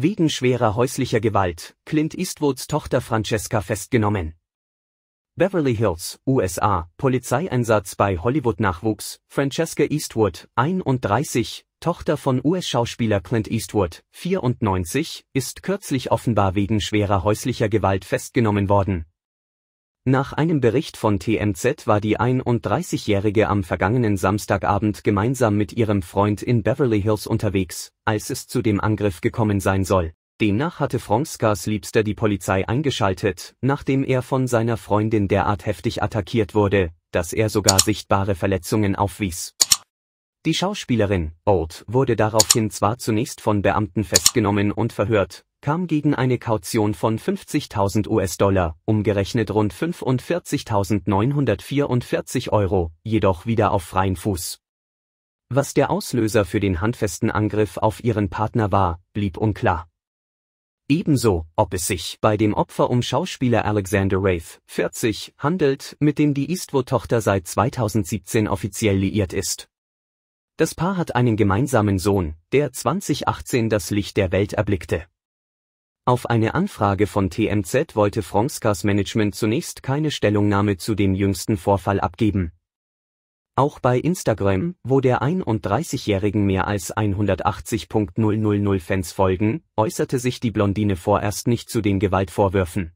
Wegen schwerer häuslicher Gewalt, Clint Eastwoods Tochter Francesca festgenommen. Beverly Hills, USA, Polizeieinsatz bei Hollywood-Nachwuchs, Francesca Eastwood, 31, Tochter von US-Schauspieler Clint Eastwood, 94, ist kürzlich offenbar wegen schwerer häuslicher Gewalt festgenommen worden, nach einem Bericht von TMZ war die 31-Jährige am vergangenen Samstagabend gemeinsam mit ihrem Freund in Beverly Hills unterwegs, als es zu dem Angriff gekommen sein soll. Demnach hatte Fronskas Liebster die Polizei eingeschaltet, nachdem er von seiner Freundin derart heftig attackiert wurde, dass er sogar sichtbare Verletzungen aufwies. Die Schauspielerin, Old, wurde daraufhin zwar zunächst von Beamten festgenommen und verhört, kam gegen eine Kaution von 50.000 US-Dollar, umgerechnet rund 45.944 Euro, jedoch wieder auf freien Fuß. Was der Auslöser für den handfesten Angriff auf ihren Partner war, blieb unklar. Ebenso, ob es sich bei dem Opfer um Schauspieler Alexander Wraith, 40, handelt, mit dem die Eastwood-Tochter seit 2017 offiziell liiert ist. Das Paar hat einen gemeinsamen Sohn, der 2018 das Licht der Welt erblickte. Auf eine Anfrage von TMZ wollte Frongskas Management zunächst keine Stellungnahme zu dem jüngsten Vorfall abgeben. Auch bei Instagram, wo der 31-Jährigen mehr als 180.000 Fans folgen, äußerte sich die Blondine vorerst nicht zu den Gewaltvorwürfen.